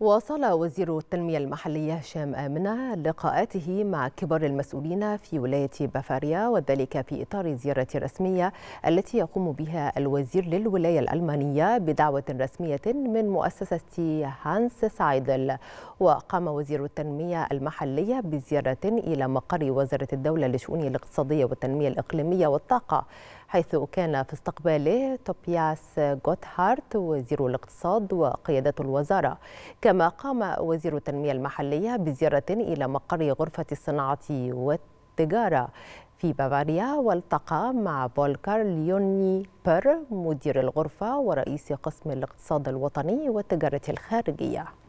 واصل وزير التنمية المحلية هشام آمنة لقاءاته مع كبار المسؤولين في ولاية بافاريا وذلك في إطار زيارة رسمية التي يقوم بها الوزير للولاية الألمانية بدعوة رسمية من مؤسسة هانس سايدل وقام وزير التنمية المحلية بزيارة إلى مقر وزارة الدولة لشؤون الاقتصادية والتنمية الإقليمية والطاقة حيث كان في استقباله توبياس غوتهارت وزير الاقتصاد وقيادة الوزارة كما قام وزير التنمية المحلية بزيارة إلى مقر غرفة الصناعة والتجارة في بافاريا والتقى مع فولكر ليوني بير مدير الغرفة ورئيس قسم الاقتصاد الوطني والتجارة الخارجية